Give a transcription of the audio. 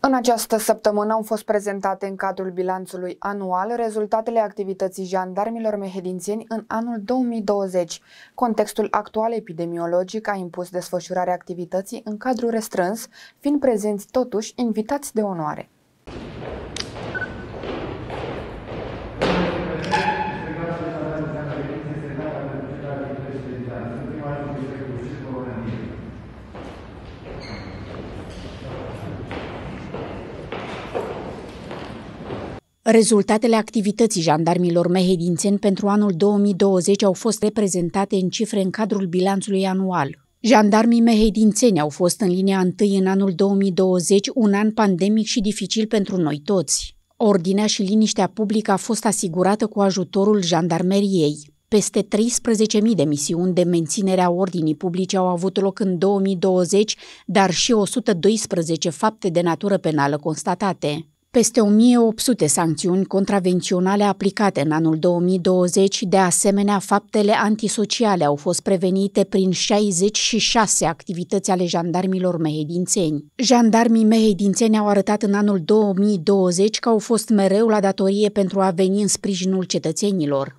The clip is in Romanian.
În această săptămână au fost prezentate în cadrul bilanțului anual rezultatele activității jandarmilor mehedințieni în anul 2020. Contextul actual epidemiologic a impus desfășurarea activității în cadrul restrâns, fiind prezenți totuși invitați de onoare. Rezultatele activității jandarmilor mehedințeni pentru anul 2020 au fost reprezentate în cifre în cadrul bilanțului anual. Jandarmii mehedințeni au fost în linia întâi în anul 2020, un an pandemic și dificil pentru noi toți. Ordinea și liniștea publică a fost asigurată cu ajutorul jandarmeriei. Peste 13.000 de misiuni de menținere a ordinii publice au avut loc în 2020, dar și 112 fapte de natură penală constatate peste 1800 sancțiuni contravenționale aplicate în anul 2020, de asemenea, faptele antisociale au fost prevenite prin 66 activități ale jandarmilor mehedințeni. Jandarmii mehedințeni au arătat în anul 2020 că au fost mereu la datorie pentru a veni în sprijinul cetățenilor.